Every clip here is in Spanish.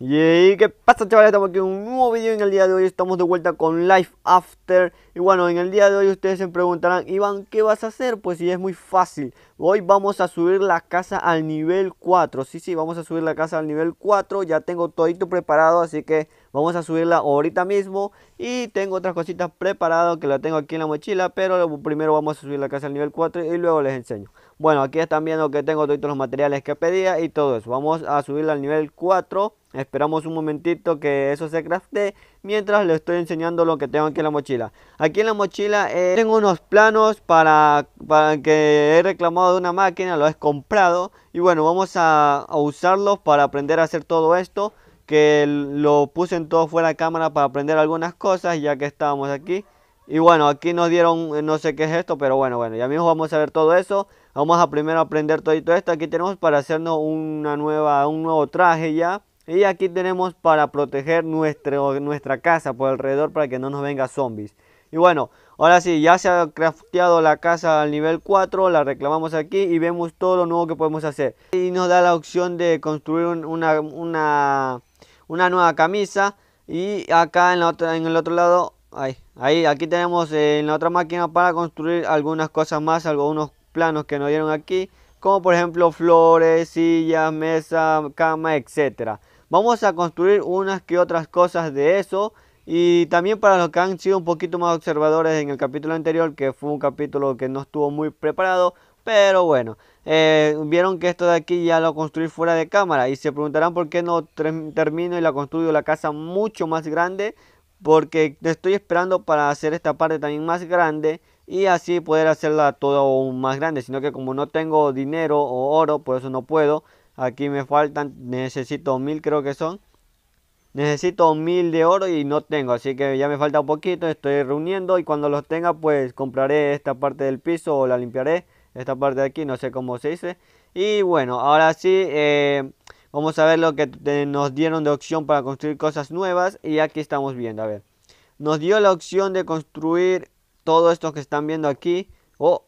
Y qué pasa chavales, estamos aquí en un nuevo video en el día de hoy estamos de vuelta con Life After Y bueno, en el día de hoy ustedes se preguntarán, Iván, ¿qué vas a hacer? Pues si es muy fácil Hoy vamos a subir la casa al nivel 4. Sí, sí, vamos a subir la casa al nivel 4. Ya tengo todito preparado, así que vamos a subirla ahorita mismo. Y tengo otras cositas preparadas que la tengo aquí en la mochila. Pero primero vamos a subir la casa al nivel 4 y luego les enseño. Bueno, aquí están viendo que tengo todos los materiales que pedía y todo eso. Vamos a subirla al nivel 4. Esperamos un momentito que eso se crafte mientras le estoy enseñando lo que tengo aquí en la mochila. Aquí en la mochila eh, tengo unos planos para, para, que he reclamado de una máquina, lo he comprado. Y bueno, vamos a, usarlos para aprender a hacer todo esto. Que lo puse en todo fuera de cámara para aprender algunas cosas ya que estábamos aquí. Y bueno, aquí nos dieron, eh, no sé qué es esto, pero bueno, bueno, ya mismo vamos a ver todo eso. Vamos a primero aprender todo esto. Aquí tenemos para hacernos una nueva, un nuevo traje ya. Y aquí tenemos para proteger nuestro, nuestra casa por alrededor para que no nos venga zombies. Y bueno, ahora sí, ya se ha crafteado la casa al nivel 4, la reclamamos aquí y vemos todo lo nuevo que podemos hacer. Y nos da la opción de construir una, nueva camisa. Y acá en, la otra, en el otro lado, ahí, ahí, aquí tenemos eh, en la otra máquina para construir algunas cosas más, algunos planos que nos dieron aquí. Como por ejemplo flores, sillas, mesa, cama, etcétera. Vamos a construir unas que otras cosas de eso. Y también para los que han sido un poquito más observadores en el capítulo anterior, que fue un capítulo que no estuvo muy preparado, pero bueno, eh, vieron que esto de aquí ya lo construí fuera de cámara y se preguntarán por qué no termino y la construyo la casa mucho más grande, porque estoy esperando para hacer esta parte también más grande y así poder hacerla todo más grande, sino que como no tengo dinero o oro, por eso no puedo. Aquí me faltan, necesito mil creo que son. Necesito mil de oro y no tengo, así que ya me falta un poquito, estoy reuniendo y cuando los tenga pues compraré esta parte del piso o la limpiaré, esta parte de aquí, no sé cómo se dice. Y bueno, ahora sí, eh, vamos a ver lo que nos dieron de opción para construir cosas nuevas y aquí estamos viendo, a ver. Nos dio la opción de construir todo esto que están viendo aquí. o oh,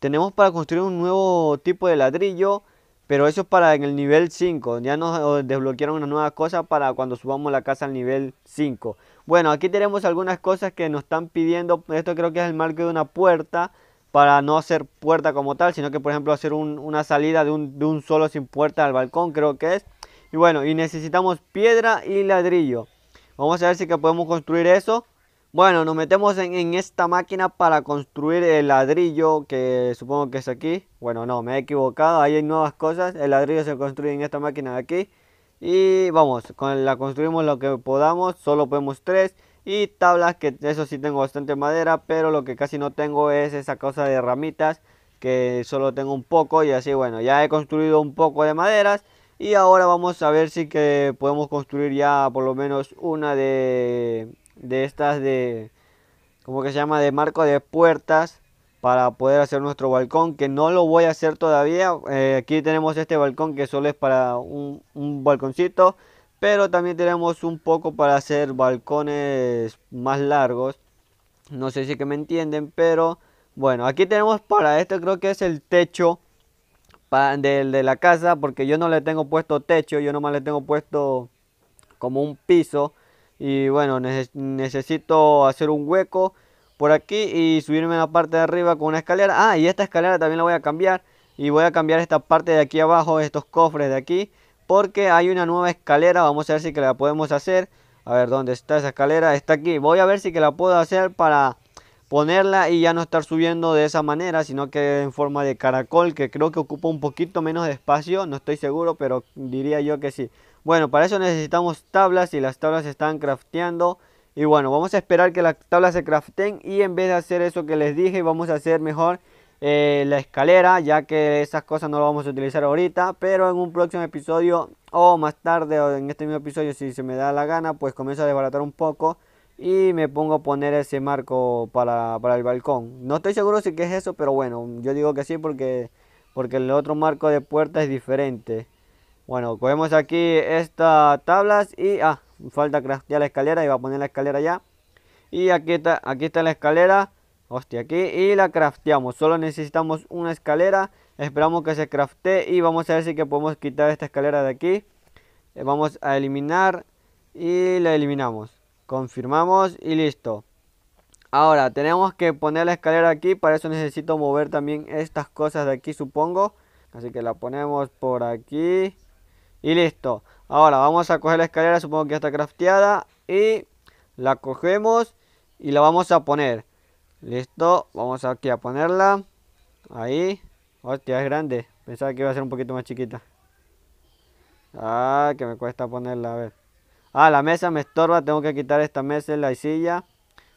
tenemos para construir un nuevo tipo de ladrillo pero eso es para en el nivel 5. Ya nos desbloquearon una nueva cosa para cuando subamos la casa al nivel 5. Bueno, aquí tenemos algunas cosas que nos están pidiendo. Esto creo que es el marco de una puerta. Para no hacer puerta como tal, sino que por ejemplo hacer una salida de un, solo sin puerta al balcón, creo que es. Y bueno, y necesitamos piedra y ladrillo. Vamos a ver si podemos construir eso. Bueno, nos metemos en, esta máquina para construir el ladrillo que supongo que es aquí. Bueno, no, me he equivocado, ahí hay nuevas cosas. El ladrillo se construye en esta máquina de aquí. Y vamos, con la construimos lo que podamos, solo podemos tres. Y tablas, que eso sí tengo bastante madera, pero lo que casi no tengo es esa cosa de ramitas, que solo tengo un poco. Y así, bueno, ya he construido un poco de maderas. Y ahora vamos a ver si que podemos construir ya por lo menos una de de estas de, como que se llama, de marco de puertas para poder hacer nuestro balcón, que no lo voy a hacer todavía. Eh, aquí tenemos este balcón que solo es para un, un balconcito, pero también tenemos un poco para hacer balcones más largos. No sé si que me entienden, pero bueno, aquí tenemos para este creo que es el techo de, de la casa, porque yo no le tengo puesto techo, yo nomás le tengo puesto como un piso y bueno, necesito hacer un hueco por aquí y subirme a la parte de arriba con una escalera. Ah, y esta escalera también la voy a cambiar. Y voy a cambiar esta parte de aquí abajo, estos cofres de aquí. Porque hay una nueva escalera, vamos a ver si que la podemos hacer. A ver, ¿dónde está esa escalera? Está aquí. Voy a ver si que la puedo hacer para ponerla y ya no estar subiendo de esa manera, sino que en forma de caracol, que creo que ocupa un poquito menos de espacio, no estoy seguro, pero diría yo que sí. Bueno, para eso necesitamos tablas y las tablas se están crafteando. Y bueno, vamos a esperar que las tablas se craften y en vez de hacer eso que les dije, vamos a hacer mejor eh, la escalera, ya que esas cosas no las vamos a utilizar ahorita, pero en un próximo episodio o más tarde o en este mismo episodio, si se me da la gana, pues comienzo a desbaratar un poco y me pongo a poner ese marco para, el balcón. No estoy seguro si que es eso, pero bueno, yo digo que sí porque, porque el otro marco de puerta es diferente. Bueno, cogemos aquí estas tablas y... Ah, falta craftear la escalera. y va a poner la escalera ya. Y aquí está, aquí está la escalera. Hostia, aquí. Y la crafteamos. Solo necesitamos una escalera. Esperamos que se craftee. Y vamos a ver si que podemos quitar esta escalera de aquí. Eh, vamos a eliminar. Y la eliminamos. Confirmamos y listo. Ahora, tenemos que poner la escalera aquí. Para eso necesito mover también estas cosas de aquí, supongo. Así que la ponemos por aquí. Y listo. Ahora vamos a coger la escalera, supongo que ya está crafteada. Y la cogemos y la vamos a poner. Listo, vamos aquí a ponerla. Ahí. Hostia, es grande. Pensaba que iba a ser un poquito más chiquita. Ah, que me cuesta ponerla, a ver. Ah, la mesa me estorba, tengo que quitar esta mesa y la silla.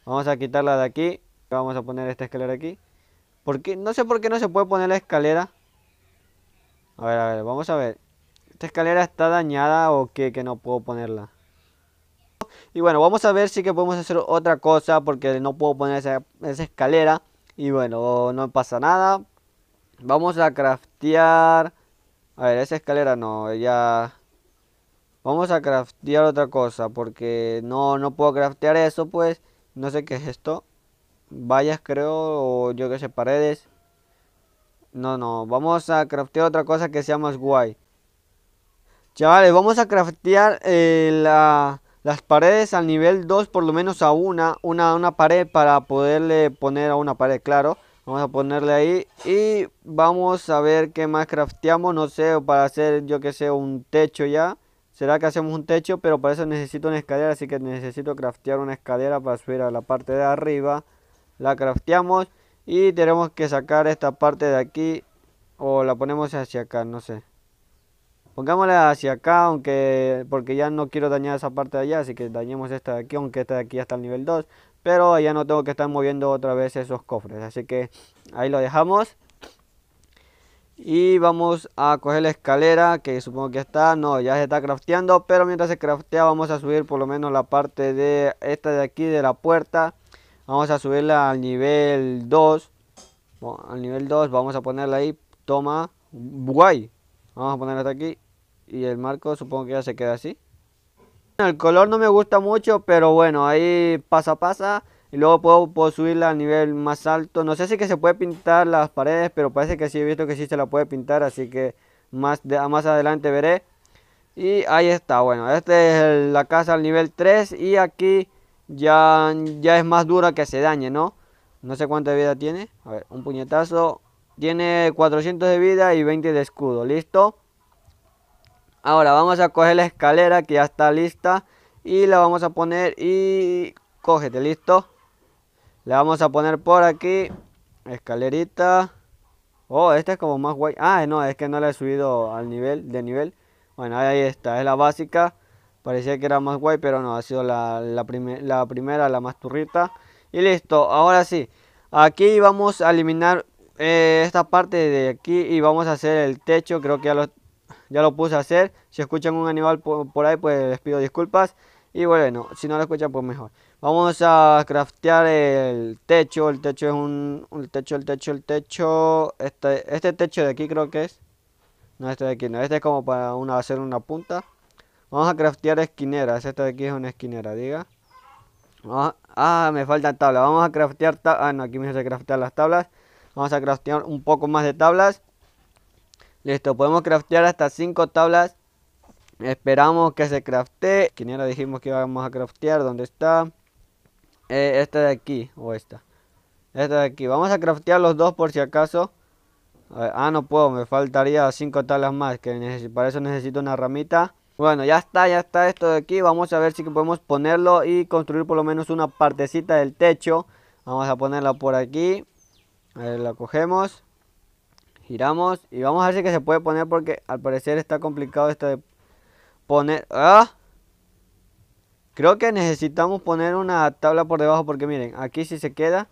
Vamos a quitarla de aquí. Vamos a poner esta escalera aquí. porque No sé por qué no se puede poner la escalera. A ver, a ver, vamos a ver. Esta escalera está dañada o qué, que no puedo ponerla. Y bueno, vamos a ver si que podemos hacer otra cosa porque no puedo poner esa, escalera. Y bueno, no pasa nada. Vamos a craftear... A ver, esa escalera no, ya... Vamos a craftear otra cosa porque no, no puedo craftear eso pues. No sé qué es esto. Vallas creo o yo que sé, paredes. No, no, vamos a craftear otra cosa que sea más guay. Chavales, vamos a craftear eh, las paredes al nivel 2, por lo menos a una, una, una pared para poderle poner a una pared, claro. Vamos a ponerle ahí y vamos a ver qué más crafteamos, no sé, para hacer yo que sé un techo ya. Será que hacemos un techo, pero para eso necesito una escalera, así que necesito craftear una escalera para subir a la parte de arriba. La crafteamos y tenemos que sacar esta parte de aquí o la ponemos hacia acá, no sé. Pongámosla hacia acá, aunque porque ya no quiero dañar esa parte de allá, así que dañemos esta de aquí, aunque esta de aquí hasta el nivel 2. Pero ya no tengo que estar moviendo otra vez esos cofres, así que ahí lo dejamos. Y vamos a coger la escalera, que supongo que está, no, ya se está crafteando, pero mientras se craftea vamos a subir por lo menos la parte de esta de aquí, de la puerta. Vamos a subirla al nivel 2. al nivel 2 vamos a ponerla ahí, toma, guay. Vamos a ponerla hasta aquí y el marco supongo que ya se queda así. El color no me gusta mucho, pero bueno, ahí pasa pasa. Y luego puedo, subirla al nivel más alto. No sé si que se puede pintar las paredes, pero parece que sí he visto que sí se la puede pintar. Así que más, más adelante veré. Y ahí está, bueno, esta es la casa al nivel 3 y aquí ya, ya es más dura que se dañe, ¿no? No sé cuánta vida tiene. A ver, un puñetazo. Tiene 400 de vida y 20 de escudo. Listo. Ahora vamos a coger la escalera que ya está lista y la vamos a poner y cógete, listo. Le vamos a poner por aquí escalerita. Oh, esta es como más guay. Ah, no, es que no la he subido al nivel, de nivel. Bueno, ahí está, es la básica. Parecía que era más guay, pero no, ha sido la, primera, la más turrita. Y listo, ahora sí. Aquí vamos a eliminar eh, esta parte de aquí y vamos a hacer el techo. Creo que ya lo ya lo puse a hacer. Si escuchan un animal por, ahí, pues les pido disculpas. Y bueno, si no lo escuchan, pues mejor. Vamos a craftear el techo. El techo es un, el techo, el techo, el techo. Este, este techo de aquí creo que es. No, este de aquí no. Este es como para una, hacer una punta. Vamos a craftear esquineras. este de aquí es una esquinera, diga. ah, me falta tabla, Vamos a craftear tablas. Ah, no, aquí me hace craftear las tablas. Vamos a craftear un poco más de tablas. Listo, podemos craftear hasta 5 tablas. Esperamos que se craftee. era? dijimos que íbamos a craftear. ¿Dónde está? Eh, esta de aquí. O esta. Esta de aquí. Vamos a craftear los dos por si acaso. ah, no puedo. Me faltaría 5 tablas más. Que para eso necesito una ramita. Bueno, ya está, ya está esto de aquí. Vamos a ver si podemos ponerlo y construir por lo menos una partecita del techo. Vamos a ponerla por aquí. A Ver, la cogemos. Giramos y vamos a ver si que se puede poner porque al parecer está complicado esto de poner... Ah. Creo que necesitamos poner una tabla por debajo porque miren, aquí si se queda...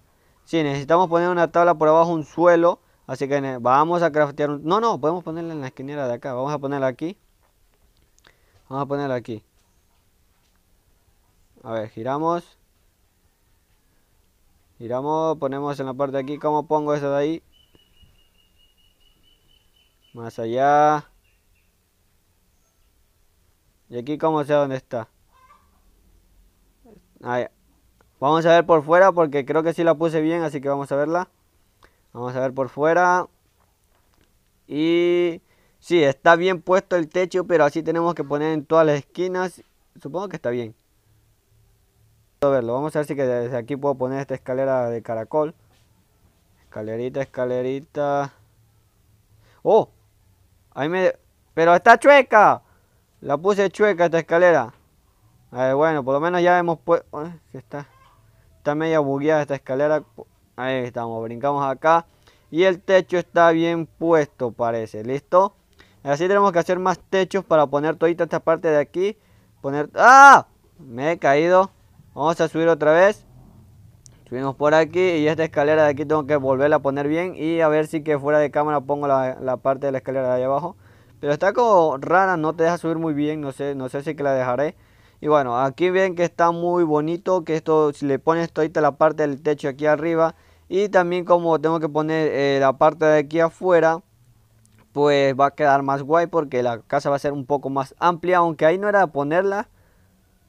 Sí, necesitamos poner una tabla por abajo, un suelo. Así que vamos a craftear No, no, podemos ponerla en la esquinera de acá. Vamos a ponerla aquí. Vamos a ponerla aquí. A ver, giramos. Giramos, ponemos en la parte de aquí. ¿Cómo pongo eso de ahí? Más allá. Y aquí como sea dónde está. Vamos a ver por fuera porque creo que sí la puse bien, así que vamos a verla. Vamos a ver por fuera. Y sí, está bien puesto el techo, pero así tenemos que poner en todas las esquinas. Supongo que está bien. Vamos a verlo, vamos a ver si desde aquí puedo poner esta escalera de caracol. Escalerita, escalerita. ¡Oh! Ahí me... ¡Pero está chueca! La puse chueca esta escalera. bueno, por lo menos ya hemos puesto... Eh, está, está media bugueada esta escalera. Ahí estamos, brincamos acá. Y el techo está bien puesto, parece. ¿Listo? Así tenemos que hacer más techos para poner todita esta parte de aquí. Poner... ¡Ah! Me he caído. Vamos a subir otra vez. Subimos por aquí y esta escalera de aquí tengo que volverla a poner bien y a ver si que fuera de cámara pongo la, parte de la escalera de ahí abajo. Pero está como rara, no te deja subir muy bien, no sé, no sé si que la dejaré. Y bueno, aquí ven que está muy bonito, que esto, si le pones ahorita la parte del techo aquí arriba, y también como tengo que poner eh, la parte de aquí afuera, pues va a quedar más guay porque la casa va a ser un poco más amplia, aunque ahí no era ponerla,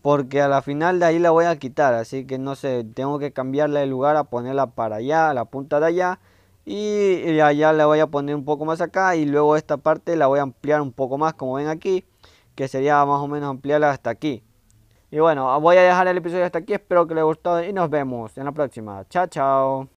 porque a la final de ahí la voy a quitar, así que no sé, tengo que cambiarla de lugar a ponerla para allá, a la punta de allá, y allá la voy a poner un poco más acá, y luego esta parte la voy a ampliar un poco más, como ven aquí, que sería más o menos ampliarla hasta aquí. Y bueno, voy a dejar el episodio hasta aquí, espero que les haya gustado y nos vemos en la próxima. Chao, chao.